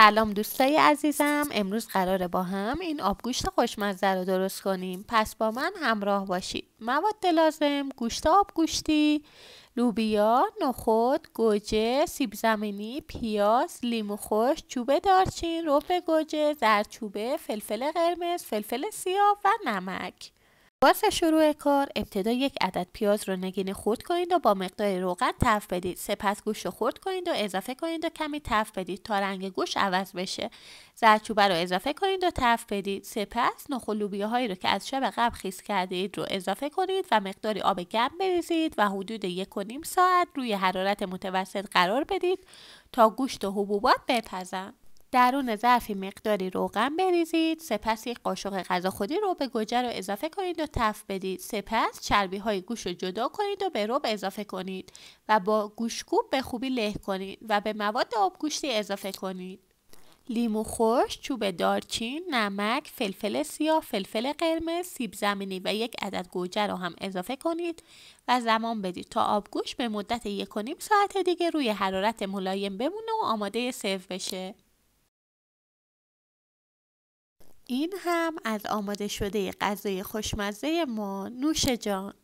سلام دوستای عزیزم امروز قراره با هم این آبگوشت خوشمزه رو درست کنیم پس با من همراه باشید مواد لازم گوشت آبگوشتی لوبیا نخود گوجه سیب زمینی پیاز لیمو خشک چوبه دارچین رب گوجه زردچوبه فلفل قرمز فلفل سیاه و نمک واسه شروع کار ابتدا یک عدد پیاز رو نگین خرد کنید و با مقدار روغن تف بدید سپس گوشت رو خرد کنید و اضافه کنید و کمی تف بدید تا رنگ گوشت عوض بشه زردچوبه رو اضافه کنید و تف بدید سپس نخل هایی رو که از شب قبل خیس کردید رو اضافه کنید و مقداری آب گرم بریزید و حدود یک و نیم ساعت روی حرارت متوسط قرار بدید تا گوشت و حبوبات بپزند درون ظرفی مقداری روغن بریزید سپس یک قاشق غذاخوری رو به گوجه رو اضافه کنید و تف بدید سپس چربی های گوش رو جدا کنید و به رب اضافه کنید و با گوشکوب به خوبی له کنید و به مواد آبگوشتی اضافه کنید لیمو خوش، چوب دارچین، نمک، فلفل سیاه، فلفل قرمز، سیب زمینی و یک عدد گوجه رو هم اضافه کنید و زمان بدید تا آبگوش به مدت یک و نیم ساعت دیگه روی حرارت ملایم بمونه و آماده سرو بشه. این هم از آماده شده غذای خوشمزه ما نوش جان